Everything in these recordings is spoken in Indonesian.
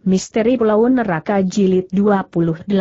Misteri Pulau Neraka Jilid 28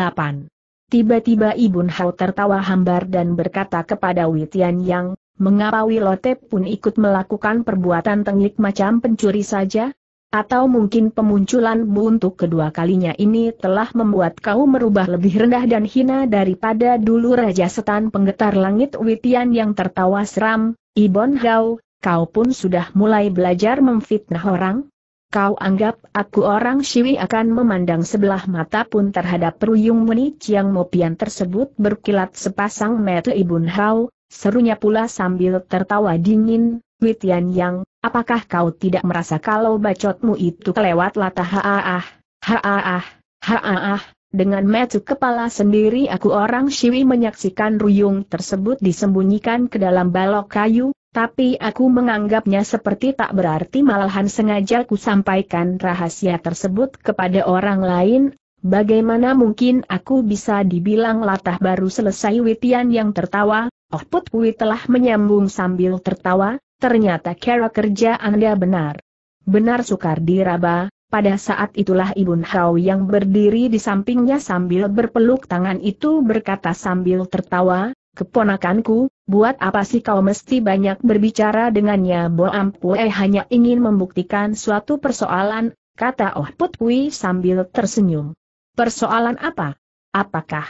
Tiba-tiba Ibun Hao tertawa hambar dan berkata kepada Witian Yang, mengapa Wilote pun ikut melakukan perbuatan tengik macam pencuri saja? Atau mungkin pemunculanmu untuk kedua kalinya ini telah membuat kau merubah lebih rendah dan hina daripada dulu Raja Setan Penggetar Langit Witian yang tertawa seram, Ibon Hao, kau pun sudah mulai belajar memfitnah orang? Kau anggap aku orang Siwi akan memandang sebelah mata pun terhadap peruyung muni Chiang Mopian tersebut berkilat sepasang mata Ibun Hao, serunya pula sambil tertawa dingin, Witian Yang, apakah kau tidak merasa kalau bacotmu itu kelewat latah haaah, haaah, haaah, dengan metu kepala sendiri aku orang Siwi menyaksikan ruyung tersebut disembunyikan ke dalam balok kayu, tapi aku menganggapnya seperti tak berarti malahan sengaja ku sampaikan rahasia tersebut kepada orang lain, bagaimana mungkin aku bisa dibilang latah baru selesai Witian yang tertawa, Oh Put telah menyambung sambil tertawa, ternyata kera kerja Anda benar. Benar sukar diraba, pada saat itulah Ibu Hao yang berdiri di sampingnya sambil berpeluk tangan itu berkata sambil tertawa, Keponakanku, Buat apa sih kau mesti banyak berbicara dengannya Bo Ampue hanya ingin membuktikan suatu persoalan, kata Oh Put Kui sambil tersenyum. Persoalan apa? Apakah?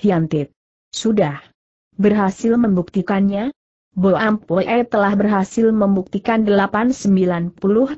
Hiantit. Sudah. Berhasil membuktikannya? Bo Ampue telah berhasil membuktikan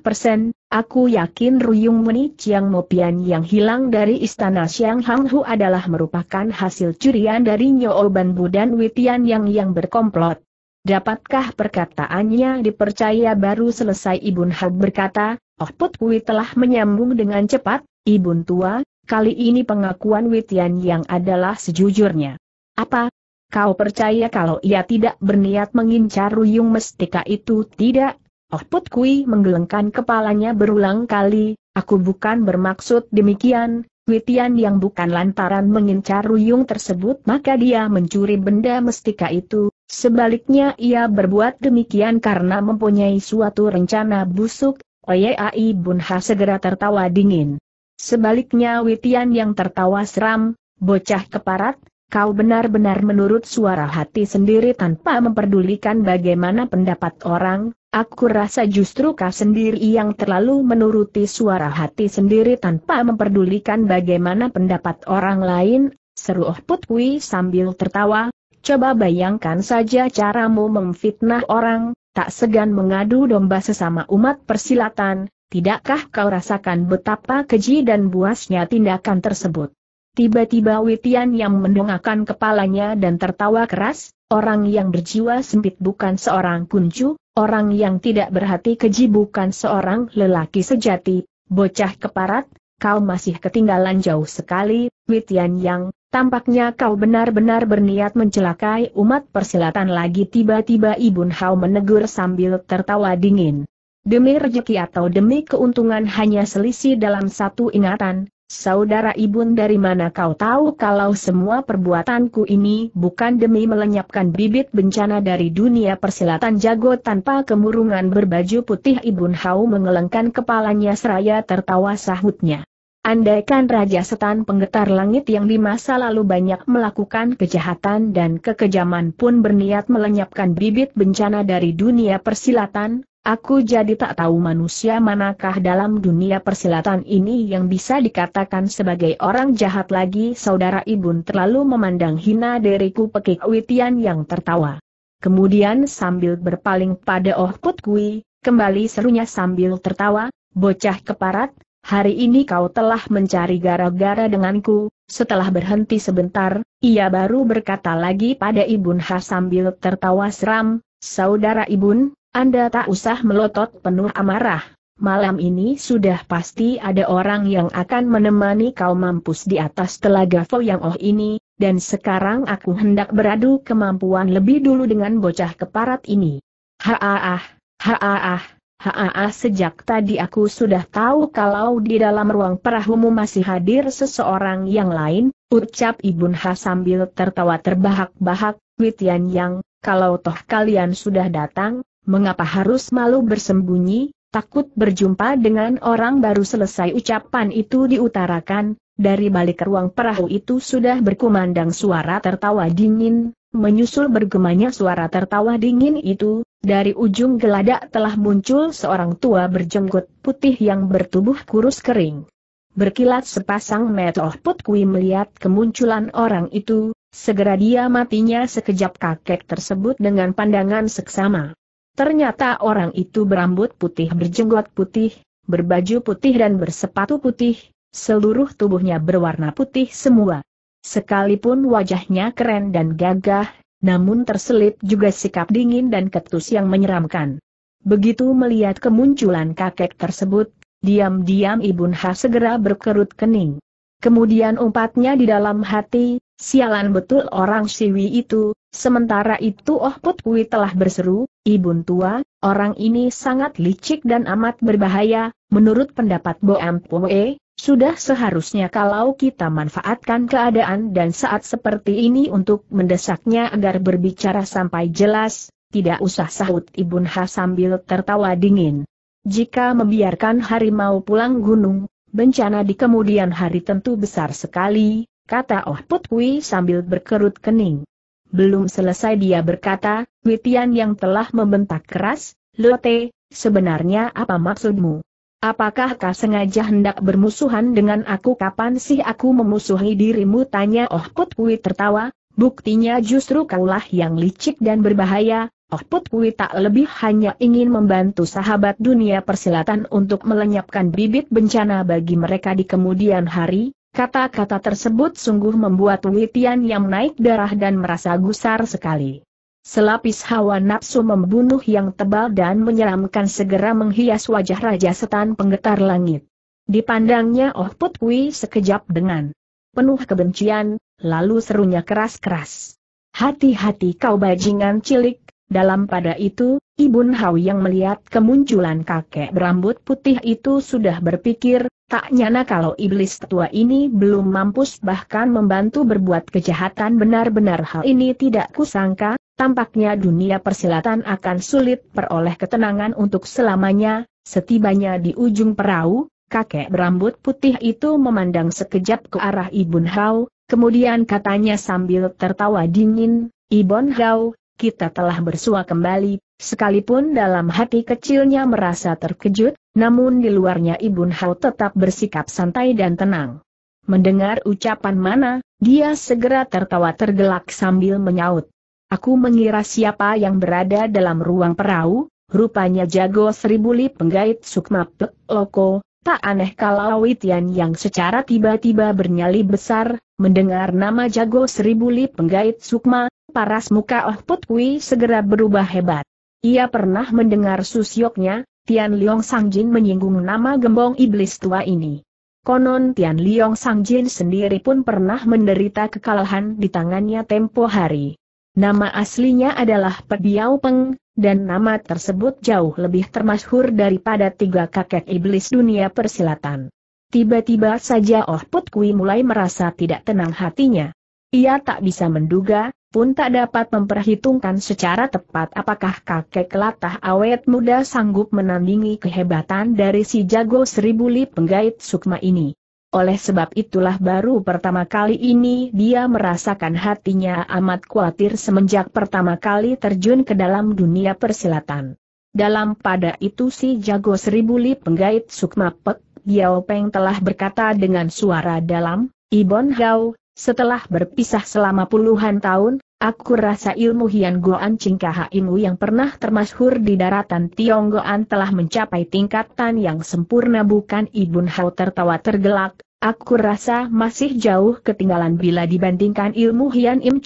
persen. Aku yakin Ruyung Muni Chiang Mopian yang hilang dari istana Siang Hang Hu adalah merupakan hasil curian dari Nyoban Budan Witian yang yang berkomplot. Dapatkah perkataannya dipercaya baru selesai Ibun Hak berkata, Oh Put Kui telah menyambung dengan cepat, Ibun Tua, kali ini pengakuan Witian yang adalah sejujurnya. Apa, Kau percaya kalau ia tidak berniat mengincar Ruyung Mestika itu tidak? Ohput Kui menggelengkan kepalanya berulang kali, aku bukan bermaksud demikian, Witian yang bukan lantaran mengincar Ruyung tersebut maka dia mencuri benda mestika itu, sebaliknya ia berbuat demikian karena mempunyai suatu rencana busuk, Oyeai Bunha segera tertawa dingin. Sebaliknya Witian yang tertawa seram, bocah keparat, kau benar-benar menurut suara hati sendiri tanpa memperdulikan bagaimana pendapat orang, Aku rasa justru kau sendiri yang terlalu menuruti suara hati sendiri tanpa memperdulikan bagaimana pendapat orang lain, seru Oh Put sambil tertawa, coba bayangkan saja caramu memfitnah orang, tak segan mengadu domba sesama umat persilatan, tidakkah kau rasakan betapa keji dan buasnya tindakan tersebut? Tiba-tiba Witian yang mendongakkan kepalanya dan tertawa keras, orang yang berjiwa sempit bukan seorang kuncu, Orang yang tidak berhati keji bukan seorang lelaki sejati, bocah keparat, kau masih ketinggalan jauh sekali, Witian Yang, tampaknya kau benar-benar berniat mencelakai umat persilatan lagi tiba-tiba Ibun Hao menegur sambil tertawa dingin. Demi rejeki atau demi keuntungan hanya selisih dalam satu ingatan, Saudara Ibun dari mana kau tahu kalau semua perbuatanku ini bukan demi melenyapkan bibit bencana dari dunia persilatan jago tanpa kemurungan berbaju putih Ibun Hau mengelengkan kepalanya seraya tertawa sahutnya. Andaikan Raja Setan Penggetar Langit yang di masa lalu banyak melakukan kejahatan dan kekejaman pun berniat melenyapkan bibit bencana dari dunia persilatan, Aku jadi tak tahu manusia manakah dalam dunia persilatan ini yang bisa dikatakan sebagai orang jahat lagi saudara Ibun terlalu memandang hina diriku pekik Witian yang tertawa. Kemudian sambil berpaling pada Oh Put Kui, kembali serunya sambil tertawa, bocah keparat, hari ini kau telah mencari gara-gara denganku, setelah berhenti sebentar, ia baru berkata lagi pada Ibun Ha sambil tertawa seram, saudara Ibun, anda tak usah melotot penuh amarah. Malam ini sudah pasti ada orang yang akan menemani kau mampus di atas telaga Fo Yang Oh ini, dan sekarang aku hendak beradu kemampuan lebih dulu dengan bocah keparat ini. Haaah, haaah, haaah sejak tadi aku sudah tahu kalau di dalam ruang perahumu masih hadir seseorang yang lain, ucap Ibun Ha sambil tertawa terbahak-bahak, Witian Yang, kalau toh kalian sudah datang, Mengapa harus malu bersembunyi, takut berjumpa dengan orang baru selesai ucapan itu diutarakan, dari balik ruang perahu itu sudah berkumandang suara tertawa dingin, menyusul bergemanya suara tertawa dingin itu, dari ujung geladak telah muncul seorang tua berjenggot putih yang bertubuh kurus kering. Berkilat sepasang metoh put melihat kemunculan orang itu, segera dia matinya sekejap kakek tersebut dengan pandangan seksama. Ternyata orang itu berambut putih berjenggot putih, berbaju putih dan bersepatu putih, seluruh tubuhnya berwarna putih semua. Sekalipun wajahnya keren dan gagah, namun terselip juga sikap dingin dan ketus yang menyeramkan. Begitu melihat kemunculan kakek tersebut, diam-diam Ibun Ha segera berkerut kening. Kemudian umpatnya di dalam hati, sialan betul orang Siwi itu, sementara itu Oh Put Kui telah berseru, Ibun tua, orang ini sangat licik dan amat berbahaya, menurut pendapat Bo Ampue, sudah seharusnya kalau kita manfaatkan keadaan dan saat seperti ini untuk mendesaknya agar berbicara sampai jelas, tidak usah sahut Ibun Ha sambil tertawa dingin. Jika membiarkan harimau pulang gunung, Bencana di kemudian hari tentu besar sekali, kata Oh Put sambil berkerut kening. Belum selesai dia berkata, Witian yang telah membentak keras, Lote, sebenarnya apa maksudmu? Apakah kau sengaja hendak bermusuhan dengan aku kapan sih aku memusuhi dirimu tanya Oh Put Kui tertawa, buktinya justru kaulah yang licik dan berbahaya, Put Kui tak lebih hanya ingin membantu sahabat dunia persilatan untuk melenyapkan bibit bencana bagi mereka di kemudian hari, kata-kata tersebut sungguh membuat Witian yang naik darah dan merasa gusar sekali. Selapis hawa nafsu membunuh yang tebal dan menyeramkan segera menghias wajah Raja Setan Penggetar Langit. Dipandangnya Oh Put sekejap dengan penuh kebencian, lalu serunya keras-keras. Hati-hati kau bajingan cilik, dalam pada itu, Ibu Hao yang melihat kemunculan kakek berambut putih itu sudah berpikir, tak nyana kalau iblis tua ini belum mampus bahkan membantu berbuat kejahatan benar-benar hal ini tidak kusangka, tampaknya dunia persilatan akan sulit peroleh ketenangan untuk selamanya, setibanya di ujung perahu, kakek berambut putih itu memandang sekejap ke arah Ibu Hao, kemudian katanya sambil tertawa dingin, Ibu Hao, kita telah bersua kembali, sekalipun dalam hati kecilnya merasa terkejut, namun di luarnya Ibun Hao tetap bersikap santai dan tenang. Mendengar ucapan mana, dia segera tertawa tergelak sambil menyaut. Aku mengira siapa yang berada dalam ruang perahu, rupanya jago seribu li penggait Sukma Pek Loko, Tak aneh kalau Witian yang secara tiba-tiba bernyali besar, mendengar nama jago seribu li penggait sukma, paras muka Oh Put segera berubah hebat. Ia pernah mendengar susyoknya, Tian Liong Sangjin menyinggung nama gembong iblis tua ini. Konon Tian Liong Sangjin sendiri pun pernah menderita kekalahan di tangannya tempo hari. Nama aslinya adalah Pediao Peng, dan nama tersebut jauh lebih termasyhur daripada tiga kakek iblis dunia persilatan. Tiba-tiba saja Oh Put Kui mulai merasa tidak tenang hatinya. Ia tak bisa menduga, pun tak dapat memperhitungkan secara tepat apakah kakek latah awet muda sanggup menandingi kehebatan dari si jago seribu li penggait sukma ini oleh sebab itulah baru pertama kali ini dia merasakan hatinya amat khawatir semenjak pertama kali terjun ke dalam dunia persilatan. Dalam pada itu si jago seribu li penggait Sukma Pek, Biao Peng telah berkata dengan suara dalam, Ibon Gao, setelah berpisah selama puluhan tahun, Aku rasa ilmu Hian Goan Cingkaha ilmu yang pernah termasyhur di daratan Tionggoan telah mencapai tingkatan yang sempurna bukan Ibun Hao tertawa tergelak, aku rasa masih jauh ketinggalan bila dibandingkan ilmu Hian Im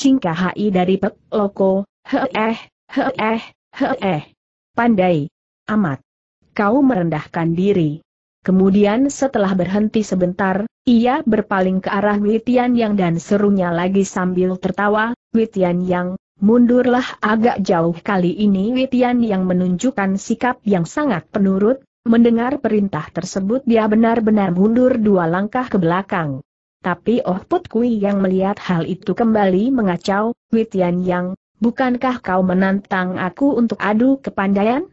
I dari Pek Loko, eh, eh, he eh. Pandai. Amat. Kau merendahkan diri. Kemudian setelah berhenti sebentar, ia berpaling ke arah Witian Yang dan serunya lagi sambil tertawa, Witian Yang, mundurlah agak jauh kali ini Witian Yang menunjukkan sikap yang sangat penurut, mendengar perintah tersebut dia benar-benar mundur dua langkah ke belakang. Tapi Oh Put Kui yang melihat hal itu kembali mengacau, Witian Yang, bukankah kau menantang aku untuk adu kepandaian?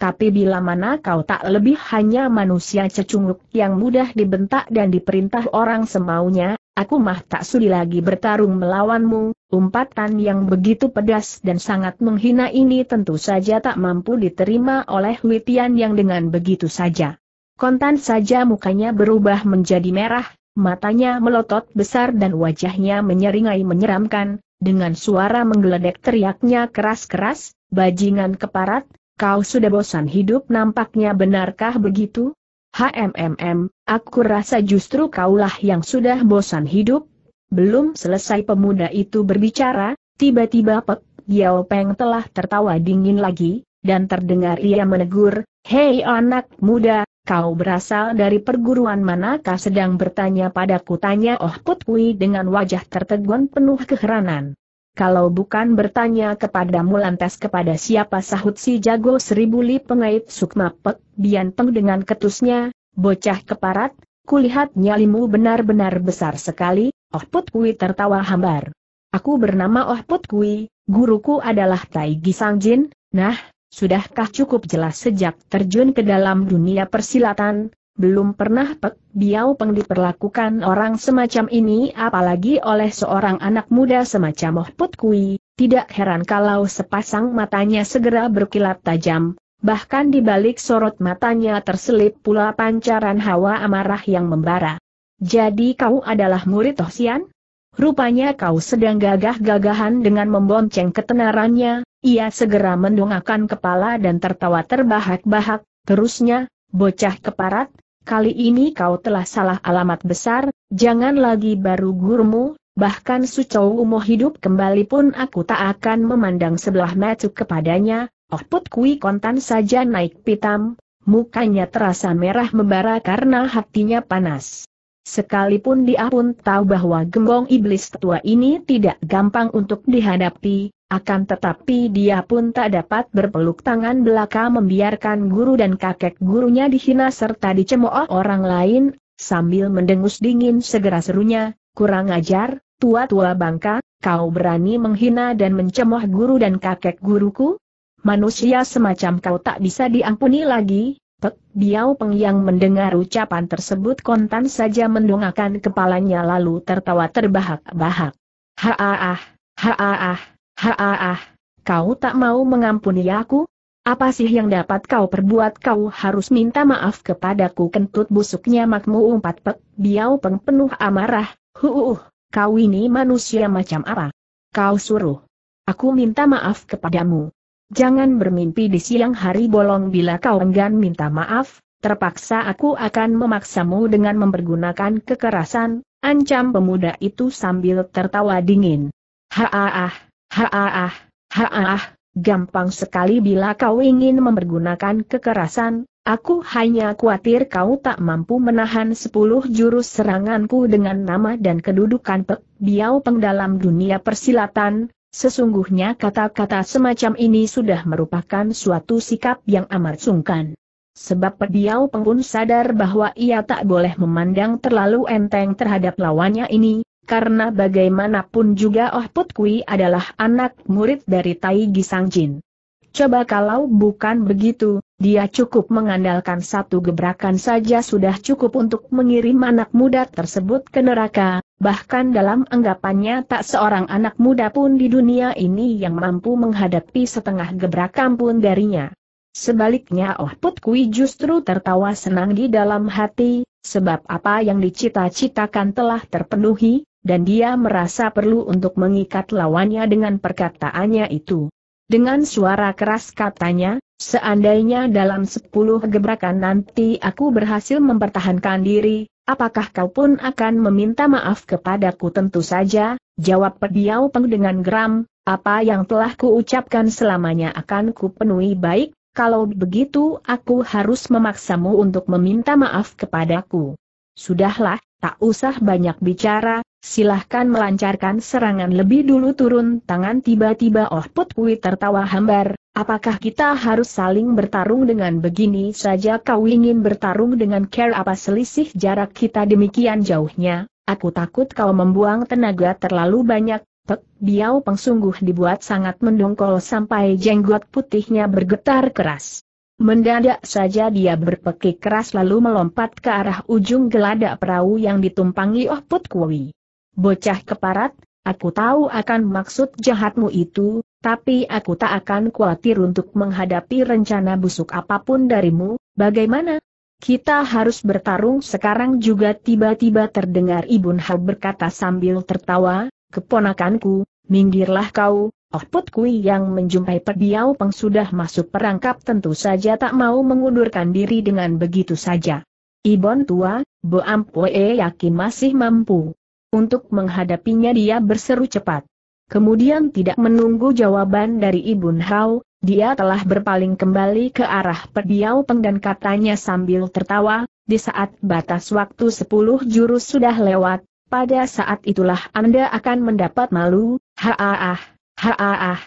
Tapi bila mana kau tak lebih hanya manusia cecunguk yang mudah dibentak dan diperintah orang semaunya, aku mah tak sudi lagi bertarung melawanmu, umpatan yang begitu pedas dan sangat menghina ini tentu saja tak mampu diterima oleh Witian yang dengan begitu saja. Kontan saja mukanya berubah menjadi merah, matanya melotot besar dan wajahnya menyeringai menyeramkan, dengan suara menggeledek teriaknya keras-keras, bajingan keparat, Kau sudah bosan hidup nampaknya benarkah begitu? HMMM, aku rasa justru kaulah yang sudah bosan hidup. Belum selesai pemuda itu berbicara, tiba-tiba Pek Yao Peng telah tertawa dingin lagi, dan terdengar ia menegur, Hei anak muda, kau berasal dari perguruan manakah sedang bertanya padaku tanya Oh Putui dengan wajah tertegun penuh keheranan. Kalau bukan bertanya kepadamu lantas kepada siapa sahut si jago seribu li pengait sukma pek, bianteng dengan ketusnya, bocah keparat, kulihat nyalimu benar-benar besar sekali, Oh Put tertawa hambar. Aku bernama Oh Put Kui, guruku adalah Tai Gisang Jin, nah, sudahkah cukup jelas sejak terjun ke dalam dunia persilatan, belum pernah Pek Biao Peng diperlakukan orang semacam ini apalagi oleh seorang anak muda semacam Oh Put Kui, tidak heran kalau sepasang matanya segera berkilat tajam, bahkan di balik sorot matanya terselip pula pancaran hawa amarah yang membara. Jadi kau adalah murid oh Sian? Rupanya kau sedang gagah-gagahan dengan membonceng ketenarannya, ia segera mendongakkan kepala dan tertawa terbahak-bahak, terusnya, bocah keparat, kali ini kau telah salah alamat besar, jangan lagi baru gurumu, bahkan sucau mau hidup kembali pun aku tak akan memandang sebelah mata kepadanya, Oh put kui kontan saja naik pitam, mukanya terasa merah membara karena hatinya panas. Sekalipun dia pun tahu bahwa gembong iblis tua ini tidak gampang untuk dihadapi, akan tetapi dia pun tak dapat berpeluk tangan belaka membiarkan guru dan kakek gurunya dihina serta dicemooh orang lain, sambil mendengus dingin segera serunya, kurang ajar, tua-tua bangka, kau berani menghina dan mencemooh guru dan kakek guruku? Manusia semacam kau tak bisa diampuni lagi, Tek, biau Peng yang mendengar ucapan tersebut kontan saja mendongakkan kepalanya lalu tertawa terbahak-bahak. ah haaah, Haa, kau tak mau mengampuni aku? Apa sih yang dapat kau perbuat kau harus minta maaf kepadaku kentut busuknya makmu umpat pek, biau peng penuh amarah, Huuuh, kau ini manusia macam apa? Kau suruh. Aku minta maaf kepadamu. Jangan bermimpi di siang hari bolong bila kau enggan minta maaf, terpaksa aku akan memaksamu dengan mempergunakan kekerasan, ancam pemuda itu sambil tertawa dingin. Haah, Haaah, haaah, gampang sekali bila kau ingin mempergunakan kekerasan, aku hanya khawatir kau tak mampu menahan sepuluh jurus seranganku dengan nama dan kedudukan Pek Biau Peng dalam dunia persilatan, Sesungguhnya kata-kata semacam ini sudah merupakan suatu sikap yang amat sungkan. Sebab Pediau Peng pun sadar bahwa ia tak boleh memandang terlalu enteng terhadap lawannya ini, karena bagaimanapun juga Oh Put Kui adalah anak murid dari Tai Gisang Jin. Coba kalau bukan begitu, dia cukup mengandalkan satu gebrakan saja sudah cukup untuk mengirim anak muda tersebut ke neraka, bahkan dalam anggapannya tak seorang anak muda pun di dunia ini yang mampu menghadapi setengah gebrakan pun darinya. Sebaliknya Oh Put Kui justru tertawa senang di dalam hati, sebab apa yang dicita-citakan telah terpenuhi, dan dia merasa perlu untuk mengikat lawannya dengan perkataannya itu. Dengan suara keras katanya, seandainya dalam sepuluh gebrakan nanti aku berhasil mempertahankan diri, apakah kau pun akan meminta maaf kepadaku tentu saja, jawab Pediau Peng dengan geram, apa yang telah kuucapkan selamanya akan kupenuhi baik, kalau begitu aku harus memaksamu untuk meminta maaf kepadaku. Sudahlah, tak usah banyak bicara, Silahkan melancarkan serangan lebih dulu turun tangan tiba-tiba Oh Put Kui tertawa hambar, apakah kita harus saling bertarung dengan begini saja kau ingin bertarung dengan care apa selisih jarak kita demikian jauhnya, aku takut kau membuang tenaga terlalu banyak, pek biau pengsungguh dibuat sangat mendongkol sampai jenggot putihnya bergetar keras. Mendadak saja dia berpekik keras lalu melompat ke arah ujung geladak perahu yang ditumpangi Oh Put Kui. Bocah keparat, aku tahu akan maksud jahatmu itu, tapi aku tak akan khawatir untuk menghadapi rencana busuk apapun darimu, bagaimana? Kita harus bertarung sekarang juga tiba-tiba terdengar Ibun Hal berkata sambil tertawa, keponakanku, minggirlah kau, Oh putku yang menjumpai Pediau Peng sudah masuk perangkap tentu saja tak mau mengundurkan diri dengan begitu saja. Ibon tua, Bo Ampue yakin masih mampu. Untuk menghadapinya dia berseru cepat. Kemudian tidak menunggu jawaban dari Ibu Hao, dia telah berpaling kembali ke arah Pediau Peng dan katanya sambil tertawa, di saat batas waktu sepuluh jurus sudah lewat, pada saat itulah Anda akan mendapat malu, haaah, haaah,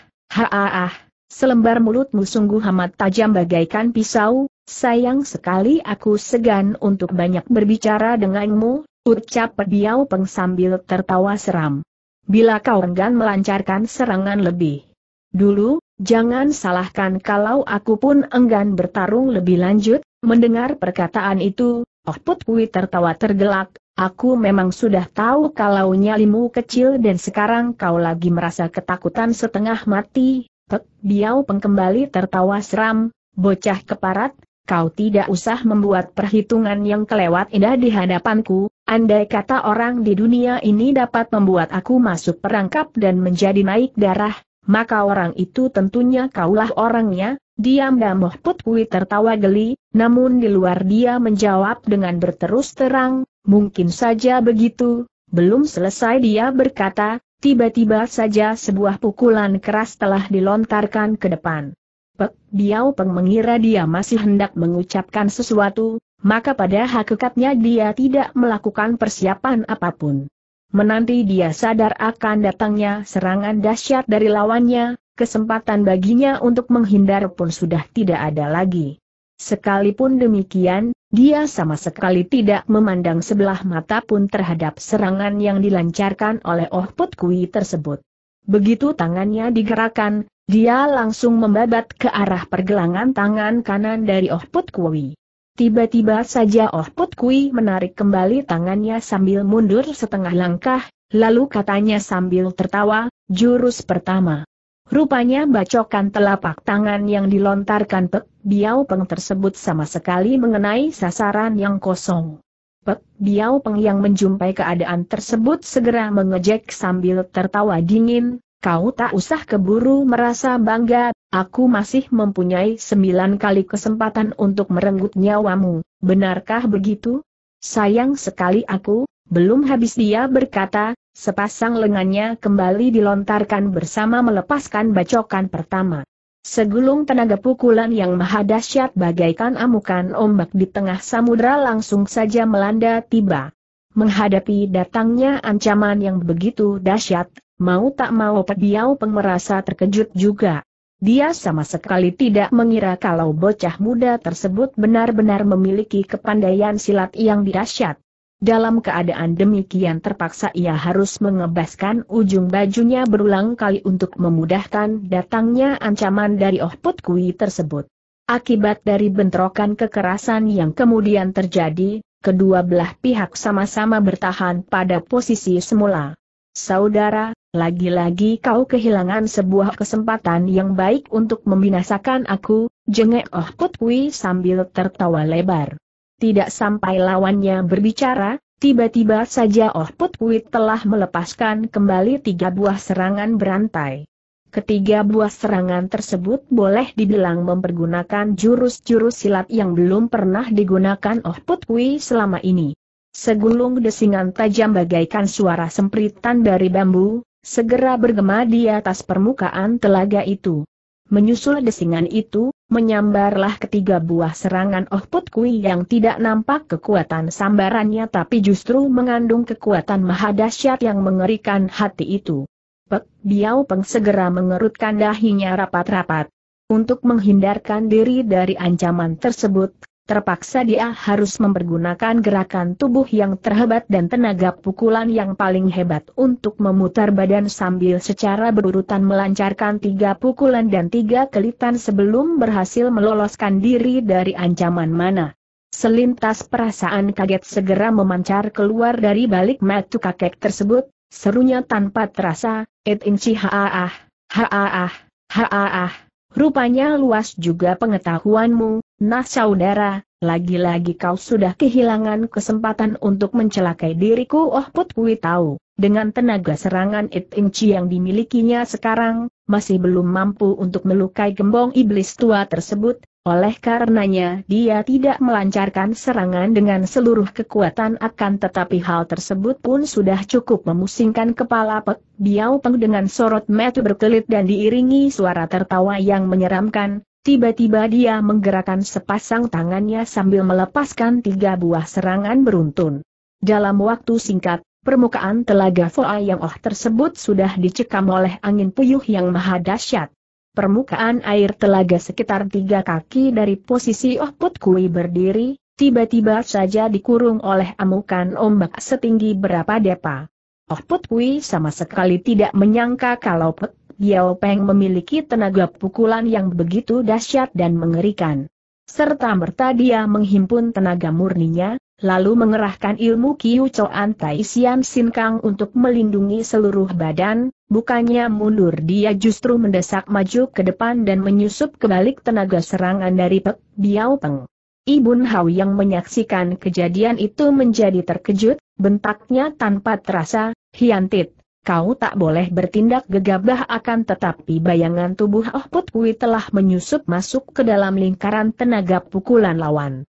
ah Selembar mulutmu sungguh amat tajam bagaikan pisau, sayang sekali aku segan untuk banyak berbicara denganmu, Ucap Pediau Peng sambil tertawa seram. Bila kau enggan melancarkan serangan lebih dulu, jangan salahkan kalau aku pun enggan bertarung lebih lanjut, mendengar perkataan itu, Oh Put Kui tertawa tergelak, aku memang sudah tahu kalau nyalimu kecil dan sekarang kau lagi merasa ketakutan setengah mati, Pek Biau Peng kembali tertawa seram, bocah keparat, kau tidak usah membuat perhitungan yang kelewat indah di hadapanku, Andai kata orang di dunia ini dapat membuat aku masuk perangkap dan menjadi naik darah, maka orang itu tentunya kaulah orangnya, diam Mohput Putwi tertawa geli, namun di luar dia menjawab dengan berterus terang, mungkin saja begitu, belum selesai dia berkata, tiba-tiba saja sebuah pukulan keras telah dilontarkan ke depan. Pek Biao Peng mengira dia masih hendak mengucapkan sesuatu, maka pada hakikatnya dia tidak melakukan persiapan apapun. Menanti dia sadar akan datangnya serangan dahsyat dari lawannya, kesempatan baginya untuk menghindar pun sudah tidak ada lagi. Sekalipun demikian, dia sama sekali tidak memandang sebelah mata pun terhadap serangan yang dilancarkan oleh Oh Put Kui tersebut. Begitu tangannya digerakkan, dia langsung membabat ke arah pergelangan tangan kanan dari Oh Put Kui. Tiba-tiba saja Oh Put Kui menarik kembali tangannya sambil mundur setengah langkah, lalu katanya sambil tertawa, jurus pertama. Rupanya bacokan telapak tangan yang dilontarkan Pek Biao Peng tersebut sama sekali mengenai sasaran yang kosong. Pek Biao Peng yang menjumpai keadaan tersebut segera mengejek sambil tertawa dingin, Kau tak usah keburu merasa bangga, aku masih mempunyai sembilan kali kesempatan untuk merenggut nyawamu, benarkah begitu? Sayang sekali aku, belum habis dia berkata, sepasang lengannya kembali dilontarkan bersama melepaskan bacokan pertama. Segulung tenaga pukulan yang maha dahsyat bagaikan amukan ombak di tengah samudra langsung saja melanda tiba. Menghadapi datangnya ancaman yang begitu dahsyat, Mau tak mau Pediau Peng merasa terkejut juga. Dia sama sekali tidak mengira kalau bocah muda tersebut benar-benar memiliki kepandaian silat yang dahsyat. Dalam keadaan demikian terpaksa ia harus mengebaskan ujung bajunya berulang kali untuk memudahkan datangnya ancaman dari Oh Put Kui tersebut. Akibat dari bentrokan kekerasan yang kemudian terjadi, kedua belah pihak sama-sama bertahan pada posisi semula. Saudara, lagi-lagi kau kehilangan sebuah kesempatan yang baik untuk membinasakan aku, jengek Oh Put sambil tertawa lebar. Tidak sampai lawannya berbicara, tiba-tiba saja Oh Put telah melepaskan kembali tiga buah serangan berantai. Ketiga buah serangan tersebut boleh dibilang mempergunakan jurus-jurus silat yang belum pernah digunakan Oh Put selama ini. Segulung desingan tajam bagaikan suara sempritan dari bambu, Segera bergema di atas permukaan telaga itu. Menyusul desingan itu, menyambarlah ketiga buah serangan Oh Put Kui yang tidak nampak kekuatan sambarannya tapi justru mengandung kekuatan mahadasyat yang mengerikan hati itu. Pek Biao Peng segera mengerutkan dahinya rapat-rapat. Untuk menghindarkan diri dari ancaman tersebut, Terpaksa dia harus mempergunakan gerakan tubuh yang terhebat dan tenaga pukulan yang paling hebat untuk memutar badan sambil secara berurutan melancarkan tiga pukulan dan tiga kelitan sebelum berhasil meloloskan diri dari ancaman mana. Selintas perasaan kaget segera memancar keluar dari balik mata kakek tersebut, serunya tanpa terasa, et inci haaah, haaah, haaah. Rupanya luas juga pengetahuanmu, Nah saudara, lagi-lagi kau sudah kehilangan kesempatan untuk mencelakai diriku Oh Put Kui tahu, dengan tenaga serangan It In yang dimilikinya sekarang, masih belum mampu untuk melukai gembong iblis tua tersebut, oleh karenanya dia tidak melancarkan serangan dengan seluruh kekuatan akan tetapi hal tersebut pun sudah cukup memusingkan kepala Pek Biao Peng dengan sorot mata berkelit dan diiringi suara tertawa yang menyeramkan, Tiba-tiba dia menggerakkan sepasang tangannya sambil melepaskan tiga buah serangan beruntun. Dalam waktu singkat, permukaan telaga Foa yang oh tersebut sudah dicekam oleh angin puyuh yang maha dahsyat. Permukaan air telaga sekitar tiga kaki dari posisi Oh Put berdiri, tiba-tiba saja dikurung oleh amukan ombak setinggi berapa depa. Oh Put sama sekali tidak menyangka kalau Put Biao Peng memiliki tenaga pukulan yang begitu dahsyat dan mengerikan. Serta merta dia menghimpun tenaga murninya, lalu mengerahkan ilmu Kiu Choan Tai Sian Sin Kang untuk melindungi seluruh badan, bukannya mundur dia justru mendesak maju ke depan dan menyusup ke balik tenaga serangan dari Pek Biao Peng. Ibun Hao yang menyaksikan kejadian itu menjadi terkejut, bentaknya tanpa terasa, hiantit, kau tak boleh bertindak gegabah akan tetapi bayangan tubuh Oh Put Kui telah menyusup masuk ke dalam lingkaran tenaga pukulan lawan.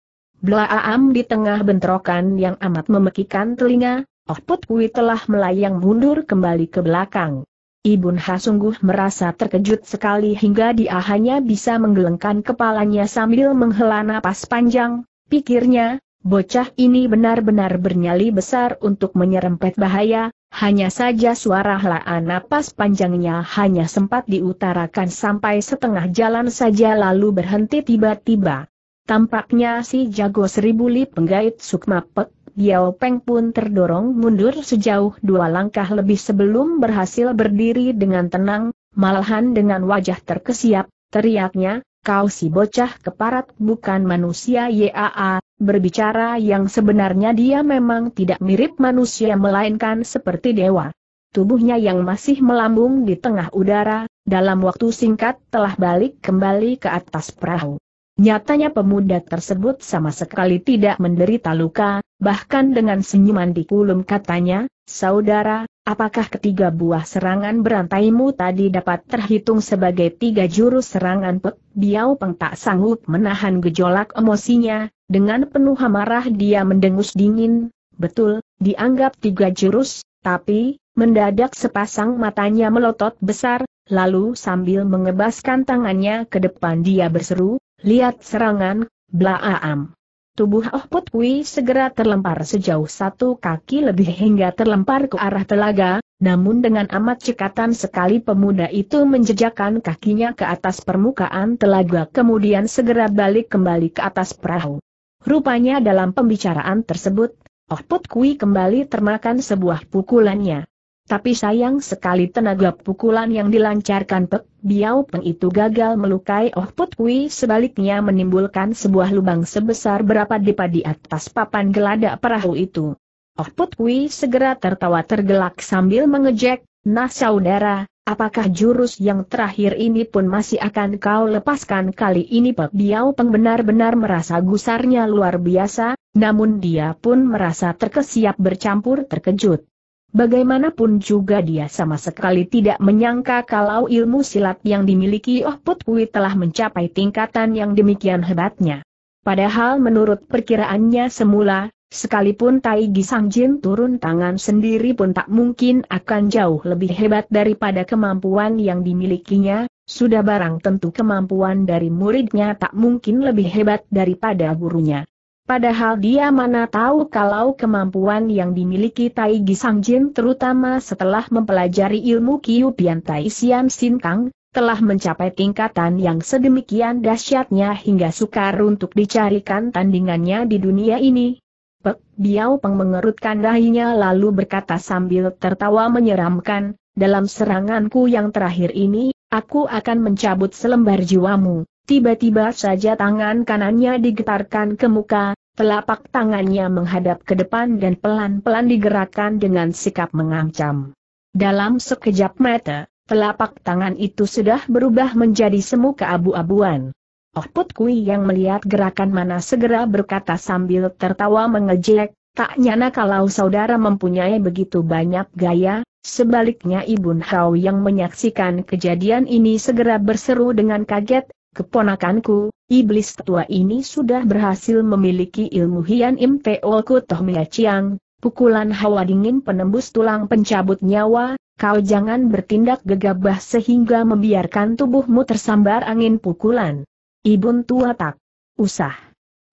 Aam di tengah bentrokan yang amat memekikan telinga, Oh Put Kui telah melayang mundur kembali ke belakang. Ibun Ha sungguh merasa terkejut sekali hingga dia hanya bisa menggelengkan kepalanya sambil menghela napas panjang, pikirnya, bocah ini benar-benar bernyali besar untuk menyerempet bahaya, hanya saja suara helaan napas panjangnya hanya sempat diutarakan sampai setengah jalan saja lalu berhenti tiba-tiba. Tampaknya si jago seribu li penggait Sukma Pek, Yao Peng pun terdorong mundur sejauh dua langkah lebih sebelum berhasil berdiri dengan tenang, malahan dengan wajah terkesiap, teriaknya, kau si bocah keparat bukan manusia Yaa, berbicara yang sebenarnya dia memang tidak mirip manusia melainkan seperti dewa. Tubuhnya yang masih melambung di tengah udara, dalam waktu singkat telah balik kembali ke atas perahu. Nyatanya pemuda tersebut sama sekali tidak menderita luka, bahkan dengan senyuman di kulum katanya, Saudara, apakah ketiga buah serangan berantaimu tadi dapat terhitung sebagai tiga jurus serangan Pek Biau Peng tak sanggup menahan gejolak emosinya, dengan penuh amarah dia mendengus dingin, betul, dianggap tiga jurus, tapi, mendadak sepasang matanya melotot besar, lalu sambil mengebaskan tangannya ke depan dia berseru, lihat serangan, blaaam. Tubuh Oh Put segera terlempar sejauh satu kaki lebih hingga terlempar ke arah telaga, namun dengan amat cekatan sekali pemuda itu menjejakkan kakinya ke atas permukaan telaga kemudian segera balik kembali ke atas perahu. Rupanya dalam pembicaraan tersebut, Oh Put Kui kembali termakan sebuah pukulannya. Tapi sayang sekali tenaga pukulan yang dilancarkan Pek Biao Peng itu gagal melukai Oh Put Kui sebaliknya menimbulkan sebuah lubang sebesar berapa dipa di atas papan geladak perahu itu. Oh Put Kui segera tertawa tergelak sambil mengejek, Nah saudara, Apakah jurus yang terakhir ini pun masih akan kau lepaskan kali ini Pak Biao Peng benar-benar merasa gusarnya luar biasa, namun dia pun merasa terkesiap bercampur terkejut. Bagaimanapun juga dia sama sekali tidak menyangka kalau ilmu silat yang dimiliki Oh Put Kui telah mencapai tingkatan yang demikian hebatnya. Padahal menurut perkiraannya semula, Sekalipun Tai Gisang Jin turun tangan sendiri pun tak mungkin akan jauh lebih hebat daripada kemampuan yang dimilikinya, sudah barang tentu kemampuan dari muridnya tak mungkin lebih hebat daripada gurunya. Padahal dia mana tahu kalau kemampuan yang dimiliki Tai Gisang Jin terutama setelah mempelajari ilmu Kiu Pian Tai Sian Sin Kang, telah mencapai tingkatan yang sedemikian dahsyatnya hingga sukar untuk dicarikan tandingannya di dunia ini, Pek Biao Peng mengerutkan dahinya lalu berkata sambil tertawa menyeramkan, dalam seranganku yang terakhir ini, aku akan mencabut selembar jiwamu. Tiba-tiba saja tangan kanannya digetarkan ke muka, telapak tangannya menghadap ke depan dan pelan-pelan digerakkan dengan sikap mengancam. Dalam sekejap mata, telapak tangan itu sudah berubah menjadi semuka abu abuan Oh Put Kui yang melihat gerakan mana segera berkata sambil tertawa mengejek, tak nyana kalau saudara mempunyai begitu banyak gaya, sebaliknya Ibun Hao yang menyaksikan kejadian ini segera berseru dengan kaget, Keponakanku, iblis tua ini sudah berhasil memiliki ilmu Hian Im Teo toh Mia Chiang, pukulan hawa dingin penembus tulang pencabut nyawa, kau jangan bertindak gegabah sehingga membiarkan tubuhmu tersambar angin pukulan. Ibun tua tak. Usah.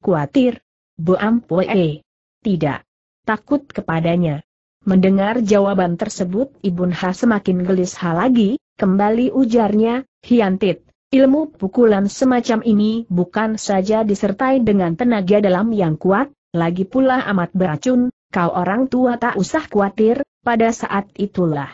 Kuatir. Bu Poe. Tidak. Takut kepadanya. Mendengar jawaban tersebut Ibun Ha semakin gelisah lagi, kembali ujarnya, Hiantit, ilmu pukulan semacam ini bukan saja disertai dengan tenaga dalam yang kuat, lagi pula amat beracun, kau orang tua tak usah khawatir, pada saat itulah.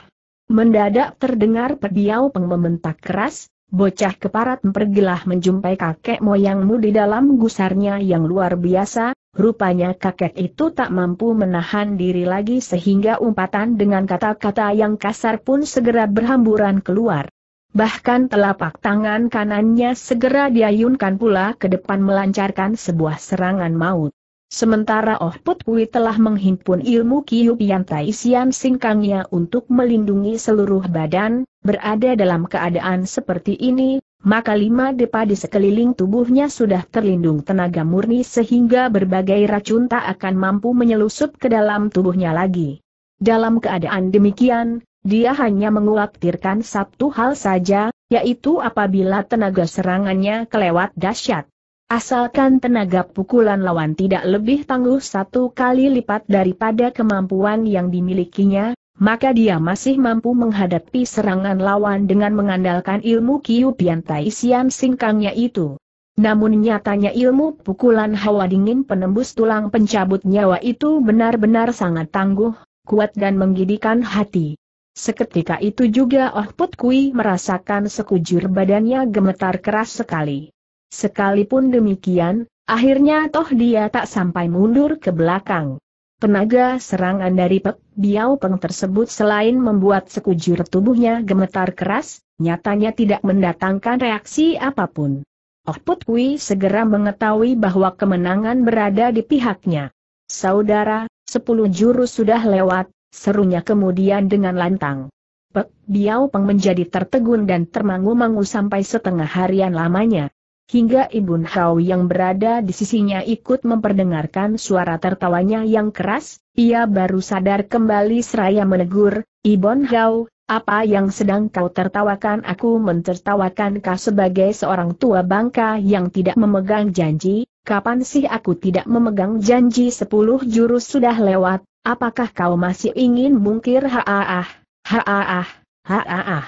Mendadak terdengar pediau pengmementak keras, Bocah keparat pergilah menjumpai kakek moyangmu di dalam gusarnya yang luar biasa, rupanya kakek itu tak mampu menahan diri lagi sehingga umpatan dengan kata-kata yang kasar pun segera berhamburan keluar. Bahkan telapak tangan kanannya segera diayunkan pula ke depan melancarkan sebuah serangan maut. Sementara Oh Put Kui telah menghimpun ilmu Kiu Pian Tai Sian Singkangnya untuk melindungi seluruh badan, berada dalam keadaan seperti ini, maka lima depa di sekeliling tubuhnya sudah terlindung tenaga murni sehingga berbagai racun tak akan mampu menyelusup ke dalam tubuhnya lagi. Dalam keadaan demikian, dia hanya mengulaptirkan satu hal saja, yaitu apabila tenaga serangannya kelewat dahsyat Asalkan tenaga pukulan lawan tidak lebih tangguh satu kali lipat daripada kemampuan yang dimilikinya, maka dia masih mampu menghadapi serangan lawan dengan mengandalkan ilmu Kiu Tai Sian Singkangnya itu. Namun nyatanya ilmu pukulan hawa dingin penembus tulang pencabut nyawa itu benar-benar sangat tangguh, kuat dan menggidikan hati. Seketika itu juga Oh Put Kui merasakan sekujur badannya gemetar keras sekali. Sekalipun demikian, akhirnya toh dia tak sampai mundur ke belakang. Tenaga serangan dari Pek Biao Peng tersebut selain membuat sekujur tubuhnya gemetar keras, nyatanya tidak mendatangkan reaksi apapun. Oh Put Kui segera mengetahui bahwa kemenangan berada di pihaknya. Saudara, sepuluh jurus sudah lewat, serunya kemudian dengan lantang. Pek Biao Peng menjadi tertegun dan termangu-mangu sampai setengah harian lamanya. Hingga Ibun Hao yang berada di sisinya ikut memperdengarkan suara tertawanya yang keras, ia baru sadar kembali seraya menegur, Ibun Hao, apa yang sedang kau tertawakan aku mentertawakan kau sebagai seorang tua bangka yang tidak memegang janji, kapan sih aku tidak memegang janji sepuluh jurus sudah lewat, apakah kau masih ingin mungkir haaah, haaah, haaah.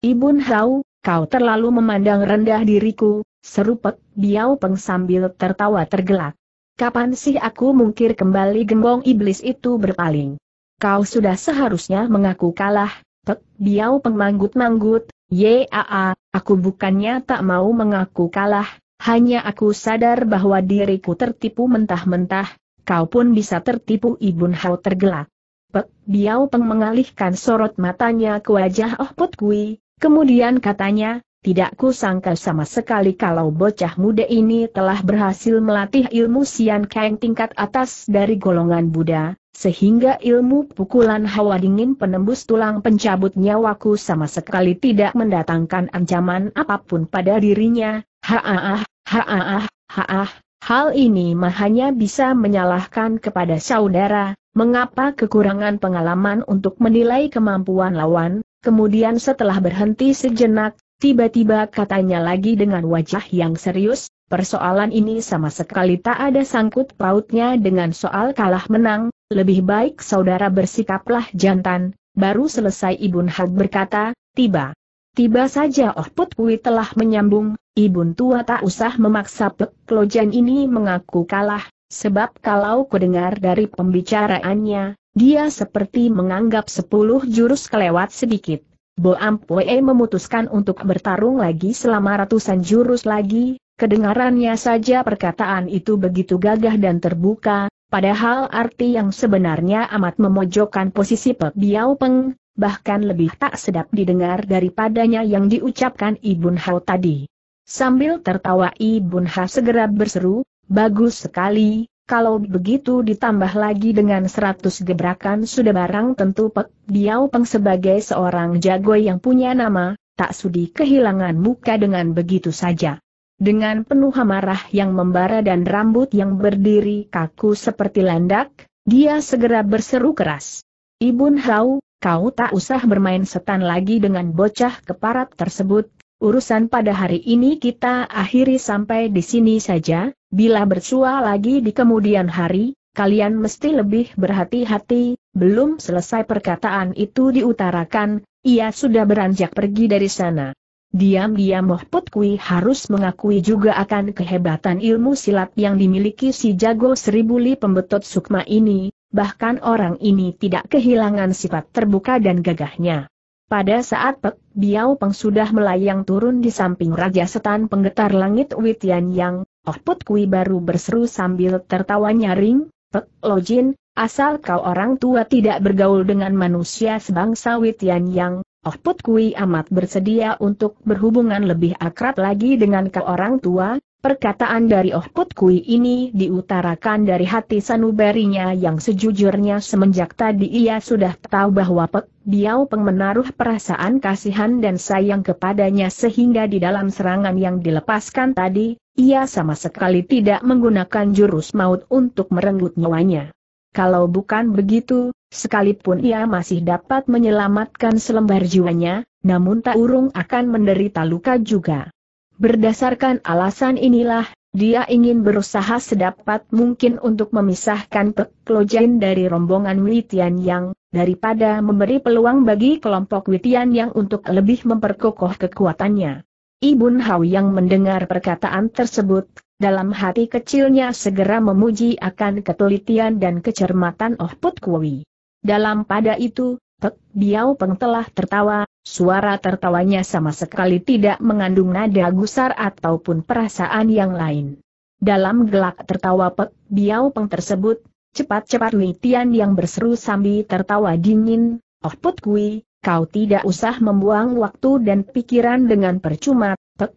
Ibun Hao, kau terlalu memandang rendah diriku, serupek Biao Peng sambil tertawa tergelak. Kapan sih aku mungkir kembali gembong iblis itu berpaling? Kau sudah seharusnya mengaku kalah, Pek Biao Peng manggut-manggut, yaa, aku bukannya tak mau mengaku kalah, hanya aku sadar bahwa diriku tertipu mentah-mentah, kau pun bisa tertipu Ibun Hao tergelak. Pek Biao Peng mengalihkan sorot matanya ke wajah Oh Put Kui, kemudian katanya, tidak kusangka sama sekali kalau bocah muda ini telah berhasil melatih ilmu Sian Kang tingkat atas dari golongan Buddha, sehingga ilmu pukulan hawa dingin penembus tulang pencabut nyawaku sama sekali tidak mendatangkan ancaman apapun pada dirinya. Haah, haah, haah. hal ini mah hanya bisa menyalahkan kepada saudara, mengapa kekurangan pengalaman untuk menilai kemampuan lawan, kemudian setelah berhenti sejenak, Tiba-tiba katanya lagi dengan wajah yang serius, persoalan ini sama sekali tak ada sangkut pautnya dengan soal kalah menang, lebih baik saudara bersikaplah jantan, baru selesai Ibun Hak berkata, tiba. Tiba saja Oh Put Kui telah menyambung, Ibun Tua tak usah memaksa Pek Lojan ini mengaku kalah, sebab kalau kudengar dari pembicaraannya, dia seperti menganggap sepuluh jurus kelewat sedikit. Boam Pue memutuskan untuk bertarung lagi selama ratusan jurus lagi, kedengarannya saja perkataan itu begitu gagah dan terbuka, padahal arti yang sebenarnya amat memojokkan posisi Pe Biao Peng, bahkan lebih tak sedap didengar daripadanya yang diucapkan Ibun Hao tadi. Sambil tertawa Ibun Hao segera berseru, bagus sekali, kalau begitu ditambah lagi dengan seratus gebrakan sudah barang tentu Pek Biao Peng sebagai seorang jago yang punya nama, tak sudi kehilangan muka dengan begitu saja. Dengan penuh amarah yang membara dan rambut yang berdiri kaku seperti landak, dia segera berseru keras. Ibun Hau, kau tak usah bermain setan lagi dengan bocah keparat tersebut, urusan pada hari ini kita akhiri sampai di sini saja, Bila bersua lagi di kemudian hari, kalian mesti lebih berhati-hati, belum selesai perkataan itu diutarakan, ia sudah beranjak pergi dari sana. Diam-diam Mohput Kui harus mengakui juga akan kehebatan ilmu silat yang dimiliki si jago seribu seribuli pembetot sukma ini, bahkan orang ini tidak kehilangan sifat terbuka dan gagahnya. Pada saat Pek Biao Peng sudah melayang turun di samping Raja Setan Penggetar Langit Witian Yang, Oh Put Kui baru berseru sambil tertawa nyaring, Pek Lojin, asal kau orang tua tidak bergaul dengan manusia sebangsa Witian Yang, Oh Put Kui amat bersedia untuk berhubungan lebih akrab lagi dengan kau orang tua, Perkataan dari Oh Put Kui ini diutarakan dari hati sanubarinya yang sejujurnya semenjak tadi ia sudah tahu bahwa Pek Biao Peng menaruh perasaan kasihan dan sayang kepadanya sehingga di dalam serangan yang dilepaskan tadi, ia sama sekali tidak menggunakan jurus maut untuk merenggut nyawanya. Kalau bukan begitu, sekalipun ia masih dapat menyelamatkan selembar jiwanya, namun tak urung akan menderita luka juga. Berdasarkan alasan inilah, dia ingin berusaha sedapat mungkin untuk memisahkan Peklojen dari rombongan Witian Yang, daripada memberi peluang bagi kelompok Witian Yang untuk lebih memperkokoh kekuatannya. Ibun Hao yang mendengar perkataan tersebut, dalam hati kecilnya segera memuji akan ketelitian dan kecermatan Oh Put Kui. Dalam pada itu, Pek Biao Peng telah tertawa, suara tertawanya sama sekali tidak mengandung nada gusar ataupun perasaan yang lain. Dalam gelak tertawa Pek Biao Peng tersebut, cepat-cepat Wei Tian yang berseru sambil tertawa dingin, Oh Put Kui, kau tidak usah membuang waktu dan pikiran dengan percuma, Pek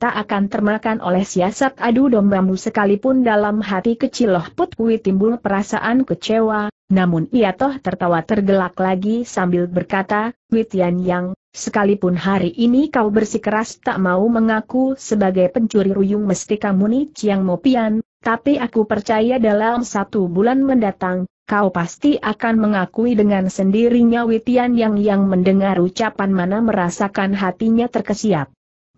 tak akan termakan oleh siasat adu dombamu sekalipun dalam hati kecil Loh Put Kui timbul perasaan kecewa, namun ia toh tertawa tergelak lagi sambil berkata, Witian Yang, sekalipun hari ini kau bersikeras tak mau mengaku sebagai pencuri ruyung mestika muni Chiang Mopian, tapi aku percaya dalam satu bulan mendatang, kau pasti akan mengakui dengan sendirinya Witian Yang yang mendengar ucapan mana merasakan hatinya terkesiap.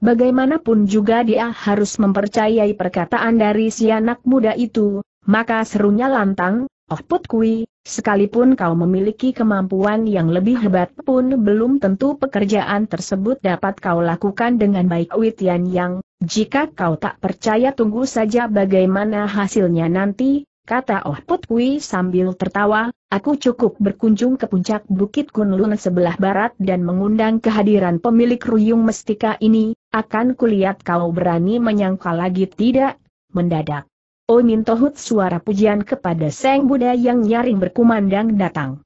Bagaimanapun juga dia harus mempercayai perkataan dari si anak muda itu, maka serunya lantang, Oh Put Kui, sekalipun kau memiliki kemampuan yang lebih hebat pun belum tentu pekerjaan tersebut dapat kau lakukan dengan baik Witian Yang, jika kau tak percaya tunggu saja bagaimana hasilnya nanti, kata Oh Put sambil tertawa, aku cukup berkunjung ke puncak Bukit Kunlun sebelah barat dan mengundang kehadiran pemilik ruyung mestika ini, akan kulihat kau berani menyangka lagi tidak, mendadak. Oh Mintohut suara pujian kepada Seng Buddha yang nyaring berkumandang datang.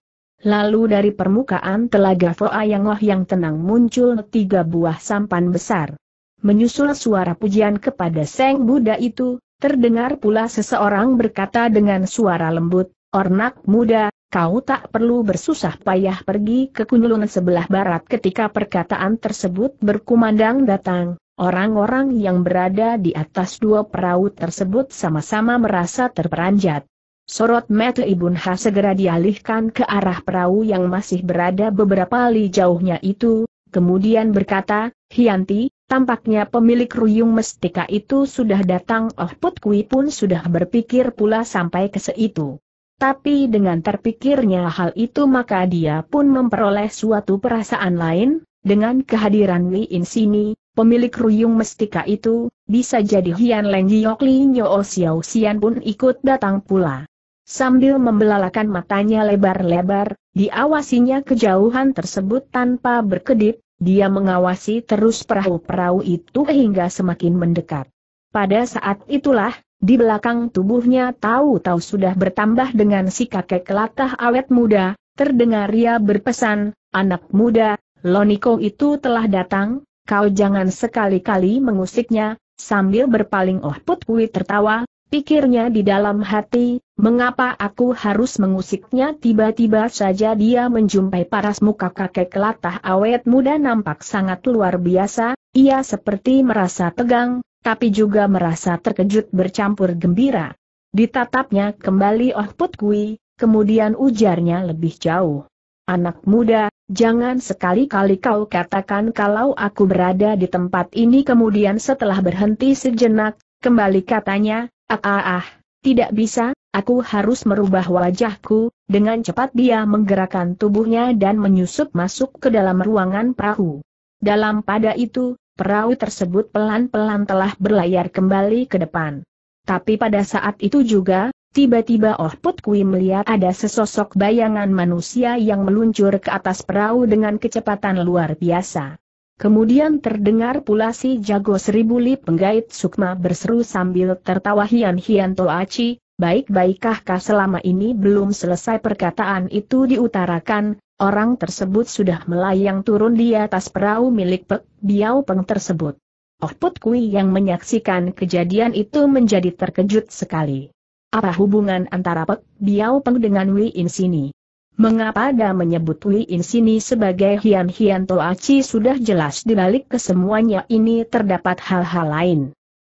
Lalu dari permukaan telaga Foa yang Loh yang tenang muncul tiga buah sampan besar. Menyusul suara pujian kepada Seng Buddha itu, Terdengar pula seseorang berkata dengan suara lembut, Ornak muda, kau tak perlu bersusah payah pergi ke Kunlun sebelah barat ketika perkataan tersebut berkumandang datang. Orang-orang yang berada di atas dua perahu tersebut sama-sama merasa terperanjat. Sorot mata Ibun Ha segera dialihkan ke arah perahu yang masih berada beberapa li jauhnya itu, kemudian berkata, Hianti, Tampaknya pemilik ruyung mestika itu sudah datang Oh Put Kui pun sudah berpikir pula sampai ke seitu. Tapi dengan terpikirnya hal itu maka dia pun memperoleh suatu perasaan lain, dengan kehadiran Wei In sini, pemilik ruyung mestika itu, bisa jadi Hian Leng Giok Li Nyo Xiao Xian pun ikut datang pula. Sambil membelalakan matanya lebar-lebar, diawasinya kejauhan tersebut tanpa berkedip, dia mengawasi terus perahu-perahu itu hingga semakin mendekat. Pada saat itulah, di belakang tubuhnya tahu-tahu sudah bertambah dengan si kakek kelatah awet muda, terdengar ia berpesan, anak muda, Loniko itu telah datang, kau jangan sekali-kali mengusiknya, sambil berpaling Oh Putwi tertawa, Pikirnya di dalam hati, mengapa aku harus mengusiknya tiba-tiba saja dia menjumpai paras muka kakek latah awet muda nampak sangat luar biasa, ia seperti merasa tegang, tapi juga merasa terkejut bercampur gembira. Ditatapnya kembali Oh Put Kui, kemudian ujarnya lebih jauh. Anak muda, jangan sekali-kali kau katakan kalau aku berada di tempat ini kemudian setelah berhenti sejenak, kembali katanya, Ah ah ah, tidak bisa, aku harus merubah wajahku, dengan cepat dia menggerakkan tubuhnya dan menyusup masuk ke dalam ruangan perahu. Dalam pada itu, perahu tersebut pelan-pelan telah berlayar kembali ke depan. Tapi pada saat itu juga, tiba-tiba Oh Put Kui melihat ada sesosok bayangan manusia yang meluncur ke atas perahu dengan kecepatan luar biasa. Kemudian terdengar pula si jago seribu li penggait Sukma berseru sambil tertawa Hian Hian Toachi, baik-baikkah kah selama ini belum selesai perkataan itu diutarakan, orang tersebut sudah melayang turun di atas perahu milik Pek Biao Peng tersebut. Oh Put Kui yang menyaksikan kejadian itu menjadi terkejut sekali. Apa hubungan antara Pek Biao Peng dengan Wei In sini? Mengapa dia menyebut In sini sebagai Hian Hian Toachi sudah jelas dibalik kesemuanya ini terdapat hal-hal lain.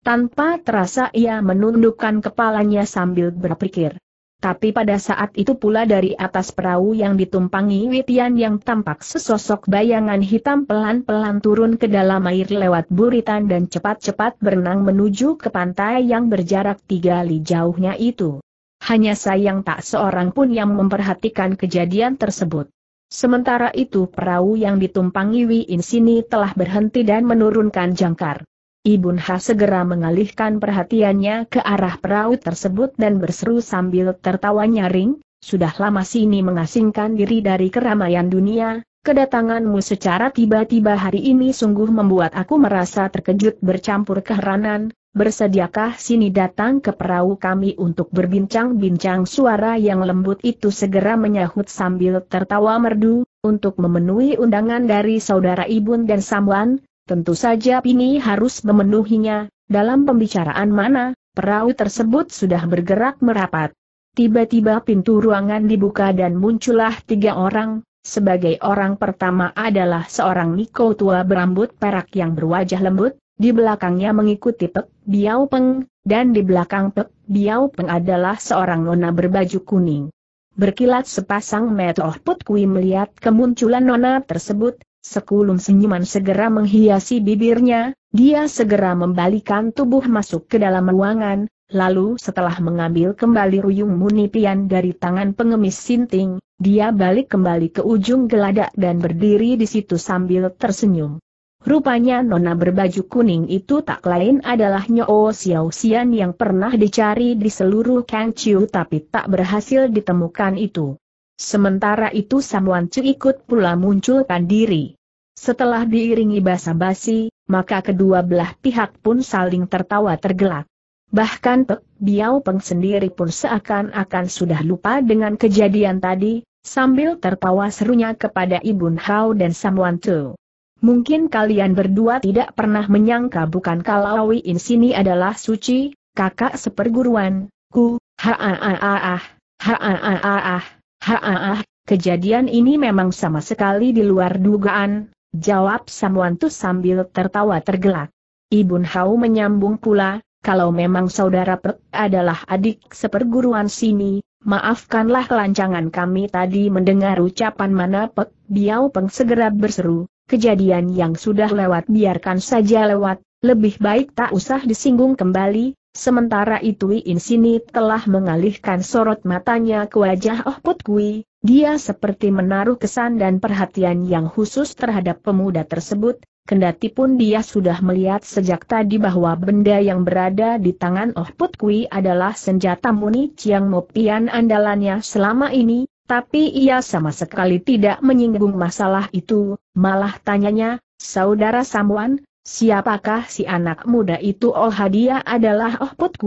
Tanpa terasa ia menundukkan kepalanya sambil berpikir. Tapi pada saat itu pula dari atas perahu yang ditumpangi Witian yang tampak sesosok bayangan hitam pelan-pelan turun ke dalam air lewat buritan dan cepat-cepat berenang menuju ke pantai yang berjarak tiga li jauhnya itu hanya sayang tak seorang pun yang memperhatikan kejadian tersebut. Sementara itu perahu yang ditumpangi Wi Insini telah berhenti dan menurunkan jangkar. Ibun Ha segera mengalihkan perhatiannya ke arah perahu tersebut dan berseru sambil tertawa nyaring, sudah lama sini mengasingkan diri dari keramaian dunia, kedatanganmu secara tiba-tiba hari ini sungguh membuat aku merasa terkejut bercampur keheranan, bersediakah sini datang ke perahu kami untuk berbincang-bincang suara yang lembut itu segera menyahut sambil tertawa merdu, untuk memenuhi undangan dari saudara Ibun dan samuan tentu saja Pini harus memenuhinya, dalam pembicaraan mana, perahu tersebut sudah bergerak merapat. Tiba-tiba pintu ruangan dibuka dan muncullah tiga orang, sebagai orang pertama adalah seorang Niko tua berambut perak yang berwajah lembut, di belakangnya mengikuti Pek Biao Peng, dan di belakang Pek Biao Peng adalah seorang nona berbaju kuning. Berkilat sepasang mata Oh Put Kui melihat kemunculan nona tersebut, sekulum senyuman segera menghiasi bibirnya, dia segera membalikan tubuh masuk ke dalam ruangan, lalu setelah mengambil kembali ruyung munipian dari tangan pengemis sinting, dia balik kembali ke ujung geladak dan berdiri di situ sambil tersenyum. Rupanya nona berbaju kuning itu tak lain adalah Nyo Xiao Xian yang pernah dicari di seluruh Kang Chiu tapi tak berhasil ditemukan itu. Sementara itu Samuan Chu ikut pula munculkan diri. Setelah diiringi basa-basi, maka kedua belah pihak pun saling tertawa tergelak. Bahkan Pek Biao Peng sendiri pun seakan-akan sudah lupa dengan kejadian tadi, sambil tertawa serunya kepada Ibun Hao dan Samuan Chu. Mungkin kalian berdua tidak pernah menyangka bukan kalau Wiin sini adalah suci, kakak seperguruan, ku, ha-ah-ah-ah, ha-ah-ah-ah, ha-ah-ah, kejadian ini memang sama sekali di luar dugaan, jawab Samwantu sambil tertawa tergelak. Ibun Hau menyambung pula, kalau memang saudara Pek adalah adik seperguruan sini, maafkanlah kelancangan kami tadi mendengar ucapan mana Pek Biao Peng segera berseru, kejadian yang sudah lewat biarkan saja lewat, lebih baik tak usah disinggung kembali, sementara itu Iin Sini telah mengalihkan sorot matanya ke wajah Oh Put Kui, dia seperti menaruh kesan dan perhatian yang khusus terhadap pemuda tersebut, kendati pun dia sudah melihat sejak tadi bahwa benda yang berada di tangan Oh Put Kui adalah senjata muni Chiang Mopian andalannya selama ini, tapi ia sama sekali tidak menyinggung masalah itu, malah tanyanya, Saudara Samuan, siapakah si anak muda itu? Oh hadiah adalah Oh Put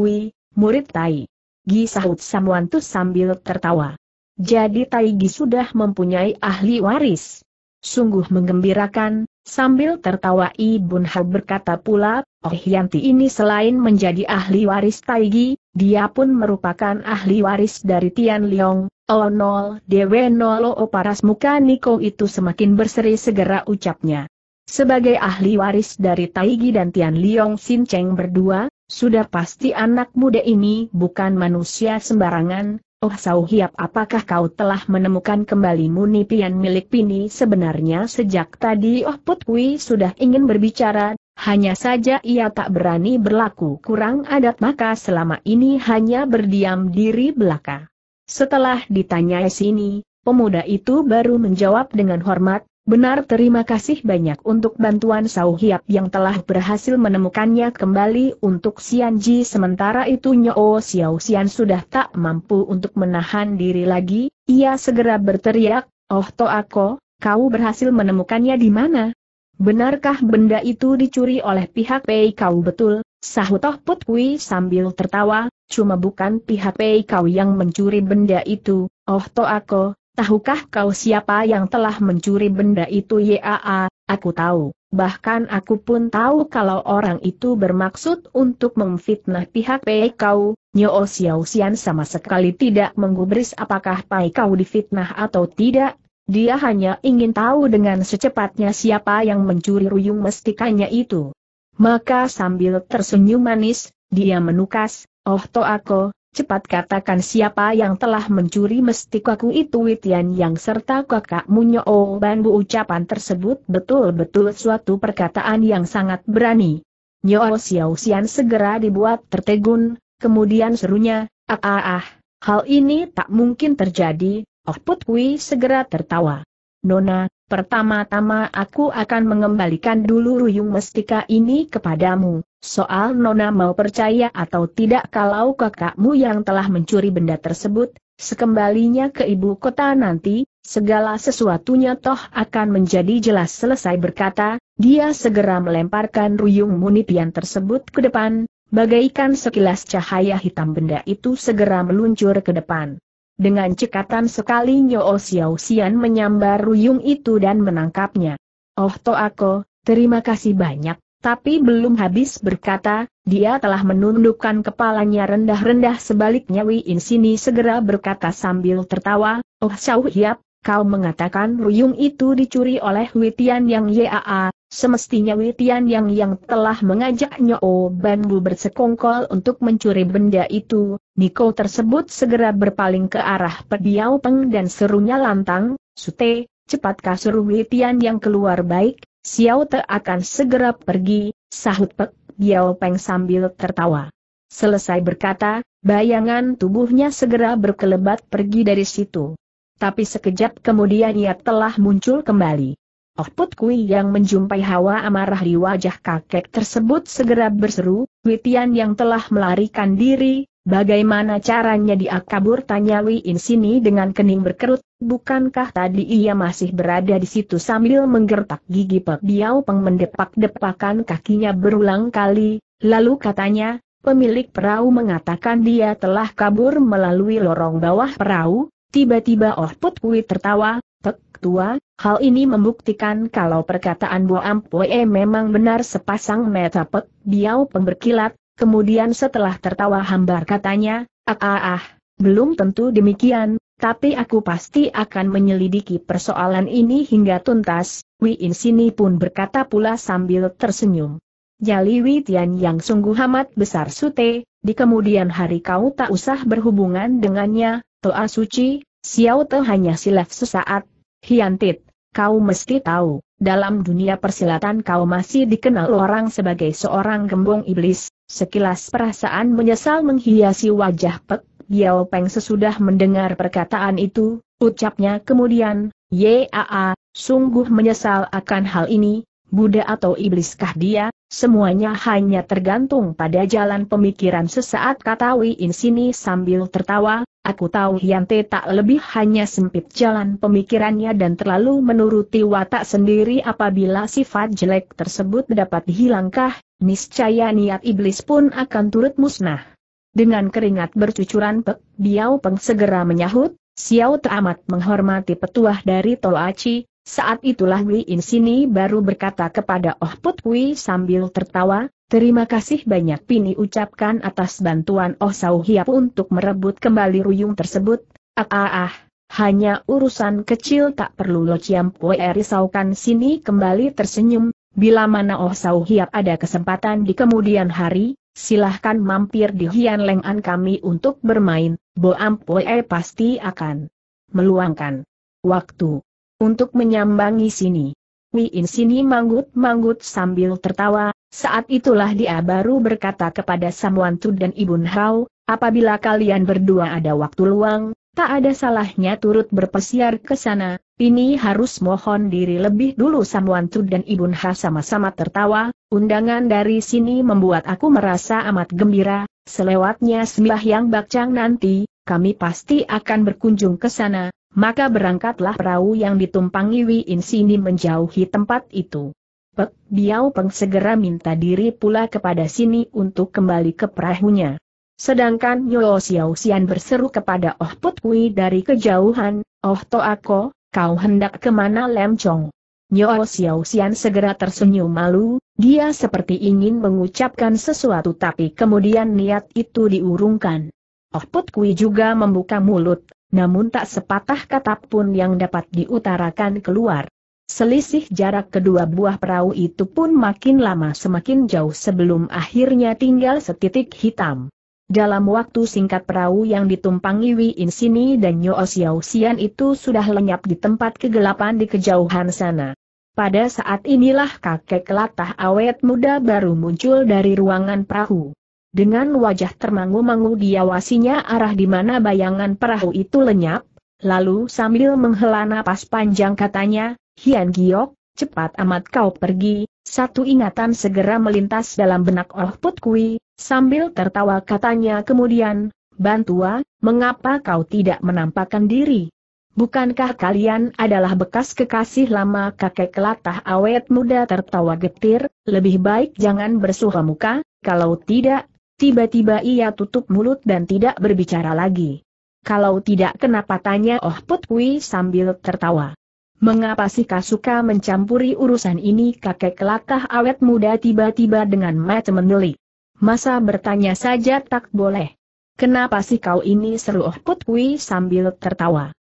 murid Tai. Gi sahut Samuan tuh sambil tertawa. Jadi Tai Gi sudah mempunyai ahli waris. Sungguh menggembirakan, sambil tertawa Ibun Hao berkata pula, Oh Yanti ini selain menjadi ahli waris Tai Gi, dia pun merupakan ahli waris dari Tian Liong, Oh nol, dewe nol o paras muka Niko itu semakin berseri segera ucapnya. Sebagai ahli waris dari Taigi dan Tian Liong Sin Cheng berdua, sudah pasti anak muda ini bukan manusia sembarangan. Oh Sau Hiap apakah kau telah menemukan kembali munipian milik Pini sebenarnya sejak tadi Oh Put Kui sudah ingin berbicara, hanya saja ia tak berani berlaku kurang adat maka selama ini hanya berdiam diri belaka. Setelah ditanya sini, pemuda itu baru menjawab dengan hormat, Benar terima kasih banyak untuk bantuan Sau Hiap yang telah berhasil menemukannya kembali untuk Xianji sementara itu Nyo Xiao Xian sudah tak mampu untuk menahan diri lagi, ia segera berteriak, Oh Toako, kau berhasil menemukannya di mana? Benarkah benda itu dicuri oleh pihak Pei kau betul? Sahut Toh Put sambil tertawa, cuma bukan pihak Pei kau yang mencuri benda itu, oh Toh aku, tahukah kau siapa yang telah mencuri benda itu yaa, aku tahu, bahkan aku pun tahu kalau orang itu bermaksud untuk memfitnah pihak Pei kau, Nyo Xiao Xian sama sekali tidak menggubris apakah Pei kau difitnah atau tidak, dia hanya ingin tahu dengan secepatnya siapa yang mencuri ruyung mestikanya itu. Maka sambil tersenyum manis, dia menukas, Oh Toako, cepat katakan siapa yang telah mencuri mesti kaku itu Witian yang serta kakakmu Nyoo bambu ucapan tersebut betul-betul suatu perkataan yang sangat berani. Nyoo Xiao Xian segera dibuat tertegun, kemudian serunya, ah ah ah, hal ini tak mungkin terjadi, Oh Put segera tertawa. Nona, pertama-tama aku akan mengembalikan dulu ruyung mestika ini kepadamu, soal Nona mau percaya atau tidak kalau kakakmu yang telah mencuri benda tersebut, sekembalinya ke ibu kota nanti, segala sesuatunya toh akan menjadi jelas selesai berkata, dia segera melemparkan ruyung munipian tersebut ke depan, bagaikan sekilas cahaya hitam benda itu segera meluncur ke depan. Dengan cekatan sekali Nyo Xiao Xian menyambar ruyung itu dan menangkapnya. Oh Toako, terima kasih banyak, tapi belum habis berkata, dia telah menundukkan kepalanya rendah-rendah sebaliknya Wei In segera berkata sambil tertawa, Oh Xiao Hiap, Kau mengatakan ruyung itu dicuri oleh Witian Yang Yaa, semestinya Witian Yang yang telah mengajak Nyoo Banbu bersekongkol untuk mencuri benda itu. Niko tersebut segera berpaling ke arah Pediau Peng dan serunya lantang, Sute, cepat kasur Witian Yang keluar baik, Xiao Te akan segera pergi, sahut Pek Biao Peng sambil tertawa. Selesai berkata, bayangan tubuhnya segera berkelebat pergi dari situ tapi sekejap kemudian ia telah muncul kembali. Oh Put Kui yang menjumpai hawa amarah di wajah kakek tersebut segera berseru, Witian yang telah melarikan diri, bagaimana caranya dia kabur tanya Wi In Sini dengan kening berkerut, bukankah tadi ia masih berada di situ sambil menggertak gigi Pek Biao Peng mendepak-depakan kakinya berulang kali, lalu katanya, Pemilik perahu mengatakan dia telah kabur melalui lorong bawah perahu, Tiba-tiba Oh Put Kui tertawa, Pek tua, hal ini membuktikan kalau perkataan Bo Ampoe memang benar sepasang mata Pek Biao Peng kemudian setelah tertawa hambar katanya, ah ah ah, belum tentu demikian, tapi aku pasti akan menyelidiki persoalan ini hingga tuntas, Wi In Sini pun berkata pula sambil tersenyum. Jali Wi Tian yang sungguh amat besar sute, di kemudian hari kau tak usah berhubungan dengannya, Toa Suci, Xiao Te hanya silap sesaat. Hiantit, kau mesti tahu, dalam dunia persilatan kau masih dikenal orang sebagai seorang gembong iblis. Sekilas perasaan menyesal menghiasi wajah Pek Biao Peng sesudah mendengar perkataan itu, ucapnya kemudian, Yaa, sungguh menyesal akan hal ini, Buddha atau ibliskah dia, semuanya hanya tergantung pada jalan pemikiran sesaat kata Wei Insini sambil tertawa, aku tahu Hyante tak lebih hanya sempit jalan pemikirannya dan terlalu menuruti watak sendiri apabila sifat jelek tersebut dapat dihilangkah, niscaya niat iblis pun akan turut musnah. Dengan keringat bercucuran pek, Biao Peng segera menyahut, Xiao teramat menghormati petuah dari Tolaci. Saat itulah Wei In Sini baru berkata kepada Oh Put Kui sambil tertawa, terima kasih banyak Pini ucapkan atas bantuan Oh Sau Hiap untuk merebut kembali ruyung tersebut, ah ah ah. Hanya urusan kecil tak perlu Lo Chiam Pue risaukan sini kembali tersenyum, bila mana Oh Sau Hiap ada kesempatan di kemudian hari, silahkan mampir di Hian Lengan kami untuk bermain, Bo Am pasti akan meluangkan waktu untuk menyambangi sini. In sini manggut-manggut sambil tertawa, saat itulah dia baru berkata kepada Samuan Tu dan Ibun Hao, apabila kalian berdua ada waktu luang, tak ada salahnya turut berpesiar ke sana, ini harus mohon diri lebih dulu Samuan Tu dan Ibun Hao sama-sama tertawa, undangan dari sini membuat aku merasa amat gembira, selewatnya yang bakcang nanti, kami pasti akan berkunjung ke sana, maka berangkatlah perahu yang ditumpangi Wi Insini menjauhi tempat itu. Pek Biao Peng segera minta diri pula kepada sini untuk kembali ke perahunya. Sedangkan Nyo Xiao Xian berseru kepada Oh Put Kui dari kejauhan, Oh To Ako, kau hendak kemana Lem Chong? Nyo Xiao Xian segera tersenyum malu, dia seperti ingin mengucapkan sesuatu tapi kemudian niat itu diurungkan. Oh Put Kui juga membuka mulut, namun tak sepatah kata pun yang dapat diutarakan keluar. Selisih jarak kedua buah perahu itu pun makin lama semakin jauh sebelum akhirnya tinggal setitik hitam. Dalam waktu singkat perahu yang ditumpangi Wi Insini dan Nyo Xiao Xian itu sudah lenyap di tempat kegelapan di kejauhan sana. Pada saat inilah kakek latah awet muda baru muncul dari ruangan perahu. Dengan wajah termangu-mangu diawasinya arah di mana bayangan perahu itu lenyap, lalu sambil menghela napas panjang katanya, Hian Giok, cepat amat kau pergi, satu ingatan segera melintas dalam benak Oh Put Kui, sambil tertawa katanya kemudian, Bantua, mengapa kau tidak menampakkan diri? Bukankah kalian adalah bekas kekasih lama kakek kelatah awet muda tertawa getir, lebih baik jangan bersuha muka, kalau tidak, Tiba-tiba ia tutup mulut dan tidak berbicara lagi. Kalau tidak kenapa tanya Oh Put Kui sambil tertawa. Mengapa sih Kasuka mencampuri urusan ini kakek kelakah awet muda tiba-tiba dengan mata mendeli? Masa bertanya saja tak boleh. Kenapa sih kau ini seru Oh Put Kui sambil tertawa?